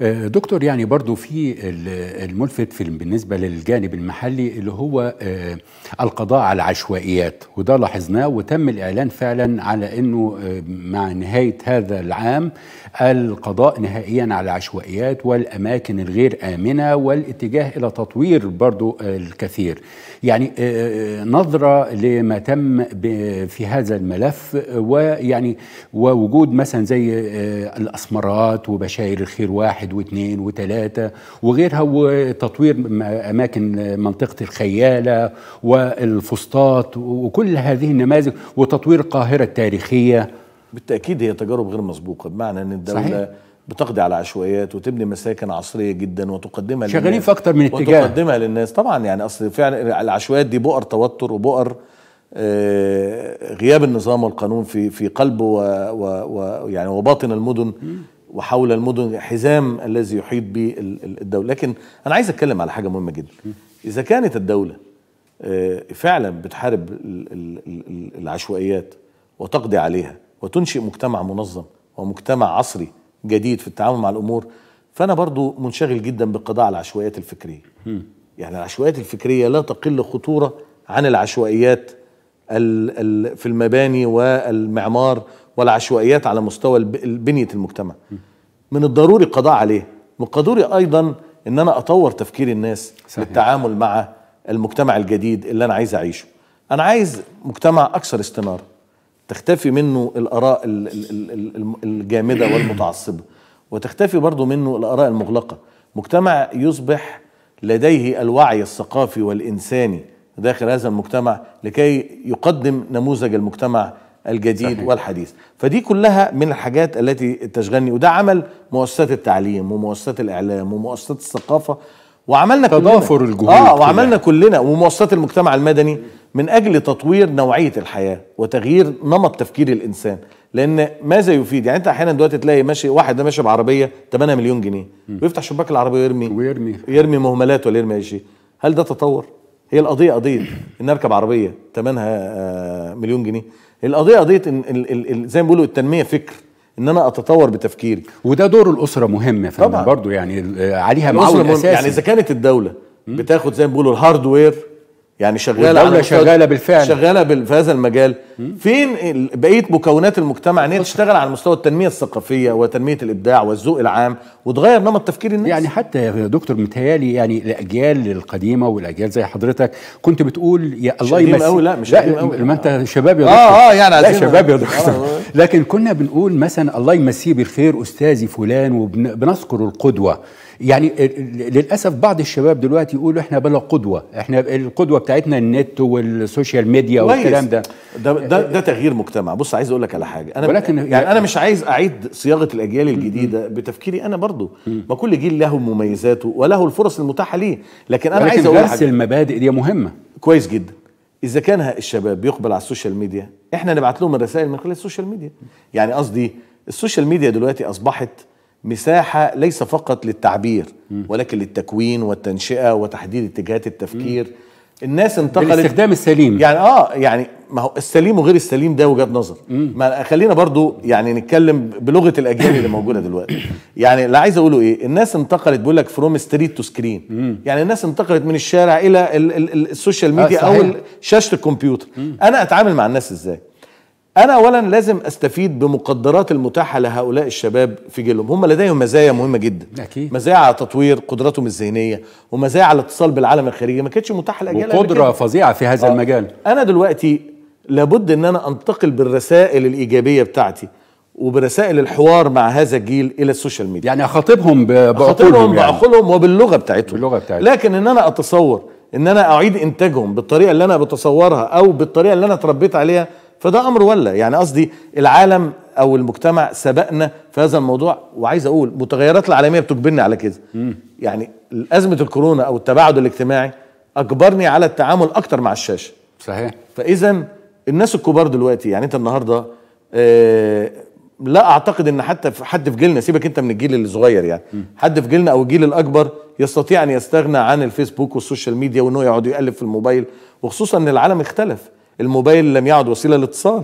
آه، دكتور يعني برضو في الملفت في بالنسبة للجانب المحلي اللي هو آه، القضاء على العشوائيات وده لاحظناه وتم الإعلان فعلا على أنه آه، مع نهاية هذا العام القضاء نهائيا على العشوائيات والأماكن الغير آمنة والاتجاه إلى تطوير برضو الكثير يعني نظرة لما تم في هذا الملف ويعني ووجود مثلا زي الأسمرات وبشاير الخير واحد واحد واثنين وثلاثة وغيرها وتطوير أماكن منطقة الخيالة والفسطاط وكل هذه النماذج وتطوير القاهرة التاريخية بالتأكيد هي تجارب غير مسبوقة بمعنى أن الدولة صحيح. بتقضي على عشوائيات وتبني مساكن عصريه جدا وتقدمها شغالين في اكتر من اتجاه وتقدمها للناس طبعا يعني اصل فعلا العشوائيات دي بؤر توتر وبؤر آه، غياب النظام والقانون في في قلب ويعني وباطن المدن وحول المدن حزام الذي يحيط به الدولة لكن أنا عايز أتكلم على حاجة مهمة جدا إذا كانت الدولة آه، فعلا بتحارب العشوائيات وتقضي عليها وتنشئ مجتمع منظم ومجتمع عصري جديد في التعامل مع الأمور فأنا برضو منشغل جدا بقضاء على العشوائيات الفكرية يعني العشوائيات الفكرية لا تقل خطورة عن العشوائيات في المباني والمعمار والعشوائيات على مستوى بنية المجتمع من الضروري القضاء عليه من الضروري أيضا أن أنا أطور تفكير الناس صحيح. للتعامل مع المجتمع الجديد اللي أنا عايز أعيشه أنا عايز مجتمع أكثر استنارة تختفي منه الآراء الجامدة والمتعصبة وتختفي برضه منه الآراء المغلقة مجتمع يصبح لديه الوعي الثقافي والإنساني داخل هذا المجتمع لكي يقدم نموذج المجتمع الجديد صحيح. والحديث فدي كلها من الحاجات التي تشغلني وده عمل مؤسسات التعليم ومؤسسات الاعلام ومؤسسات الثقافه وعملنا تضافر كلنا الجهود اه وعملنا كلنا, كلنا ومؤسسات المجتمع المدني من اجل تطوير نوعيه الحياه وتغيير نمط تفكير الانسان لان ماذا يفيد يعني انت احيانا دلوقتي تلاقي ماشي واحد ده ماشي بعربيه 8 مليون جنيه م. ويفتح شباك العربيه ويرمي ويرمي يرمي مهملات ولا يرمي اي شيء هل ده تطور هي القضيه قضيه ان اركب عربيه ثمنها آه، مليون جنيه القضيه قضيه ان زي ما بيقولوا التنميه فكر ان انا اتطور بتفكيري وده دور الاسره مهم يا فندم برضه يعني آه، عليها معول يعني اساسي يعني اذا كانت الدوله بتاخد زي ما بيقولوا الهاردوير يعني شغاله الدوله شغاله بالفعل شغاله في هذا المجال فين بقيه مكونات المجتمع ان هي تشتغل على مستوى التنميه الثقافيه وتنميه الابداع والذوق العام وتغير نمط تفكير الناس يعني حتى يا دكتور متهيالي يعني الاجيال القديمه والاجيال زي حضرتك كنت بتقول يا الله يمس قوي لا مش لا قوي ما انت شباب يا آه، دكتور اه اه يعني لا شباب يا دكتور آه،, آه لكن كنا بنقول مثلا الله يمسيه بالخير استاذي فلان وبنذكر القدوه يعني للاسف بعض الشباب دلوقتي يقولوا احنا بلا قدوه احنا القدوه بتاعتنا النت والسوشيال ميديا والكلام ده ده ده, ده تغيير مجتمع بص عايز اقول لك على حاجه انا ولكن يعني, يعني انا مش عايز اعيد صياغه الاجيال الجديده بتفكيري انا برضو ما كل جيل له مميزاته وله الفرص المتاحه ليه لكن انا عايز اقول حاجه المبادئ دي مهمه كويس جدا اذا كان الشباب بيقبل على السوشيال ميديا احنا نبعت لهم الرسائل من خلال السوشيال ميديا يعني قصدي السوشيال ميديا دلوقتي اصبحت مساحة ليس فقط للتعبير ولكن للتكوين والتنشئة وتحديد اتجاهات التفكير الناس انتقلت بالاستخدام السليم يعني اه يعني ما هو السليم وغير السليم ده وجهه نظر ما خلينا برضو يعني نتكلم بلغه الاجيال اللي موجوده دلوقتي يعني اللي عايز اقوله ايه الناس انتقلت بيقول لك فروم ستريت تو سكرين يعني الناس انتقلت من الشارع الى السوشيال آه، ميديا او شاشه الكمبيوتر انا اتعامل مع الناس ازاي انا اولا لازم استفيد بمقدرات المتاحه لهؤلاء الشباب في جيلهم هم لديهم مزايا مهمه جدا أكيد. مزايا على تطوير قدراتهم الذهنيه ومزايا على الاتصال بالعالم الخارجي ما كانتش متاحه لاجيال قدره فظيعه في هذا آه. المجال انا دلوقتي لابد ان انا انتقل بالرسائل الايجابيه بتاعتي وبرسائل الحوار مع هذا الجيل الى السوشيال ميديا يعني اخاطبهم بعقولهم اخاطبهم يعني. بعقولهم وباللغه بتاعتهم باللغه بتاعتهم لكن ان انا اتصور ان انا اعيد انتاجهم بالطريقه اللي انا بتصورها او بالطريقه اللي انا اتربيت عليها فده امر ولا يعني قصدي العالم او المجتمع سبقنا في هذا الموضوع وعايز اقول متغيرات العالميه بتجبرني على كده يعني ازمه الكورونا او التباعد الاجتماعي اجبرني على التعامل اكتر مع الشاشه صحيح فاذا الناس الكبار دلوقتي يعني انت النهارده آه، لا اعتقد ان حتى في حد في جيلنا سيبك انت من الجيل الصغير يعني حد في جيلنا او الجيل الاكبر يستطيع ان يستغنى عن الفيسبوك والسوشيال ميديا وانه يقعد يقلب في الموبايل وخصوصا ان العالم اختلف الموبايل لم يعد وسيله للاتصال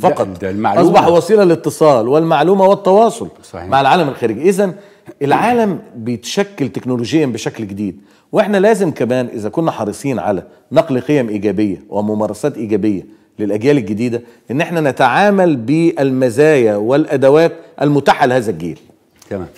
فقط المعلومة. اصبح وسيله للاتصال والمعلومه والتواصل صحيح. مع العالم الخارجي اذا العالم بيتشكل تكنولوجيا بشكل جديد واحنا لازم كمان اذا كنا حريصين على نقل قيم ايجابيه وممارسات ايجابيه للاجيال الجديده ان احنا نتعامل بالمزايا والادوات المتاحه لهذا الجيل تمام